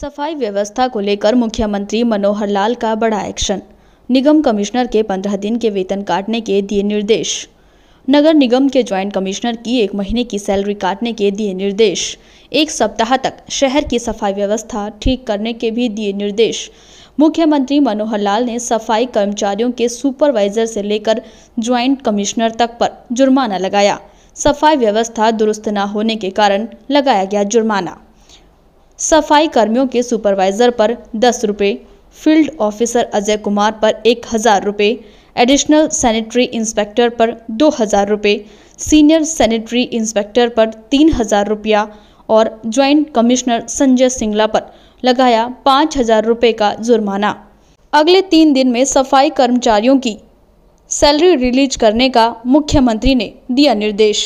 सफाई व्यवस्था को लेकर मुख्यमंत्री मनोहर लाल का बड़ा एक्शन निगम कमिश्नर के पंद्रह दिन के वेतन काटने के दिए निर्देश नगर निगम के ज्वाइंट कमिश्नर की एक महीने की सैलरी काटने के दिए निर्देश एक सप्ताह तक शहर की सफाई व्यवस्था ठीक करने के भी दिए निर्देश मुख्यमंत्री मनोहर लाल ने सफाई कर्मचारियों के सुपरवाइजर से लेकर ज्वाइंट कमिश्नर तक पर जुर्माना लगाया सफाई व्यवस्था दुरुस्त न होने के कारण लगाया गया जुर्माना सफाई कर्मियों के सुपरवाइजर पर दस रुपये फील्ड ऑफिसर अजय कुमार पर एक हज़ार रुपये एडिशनल सैनिटरी इंस्पेक्टर पर दो हज़ार रुपये सीनियर सैनिटरी इंस्पेक्टर पर तीन हज़ार रुपया और ज्वाइंट कमिश्नर संजय सिंगला पर लगाया पाँच हज़ार रुपये का जुर्माना अगले तीन दिन में सफाई कर्मचारियों की सैलरी रिलीज करने का मुख्यमंत्री ने दिया निर्देश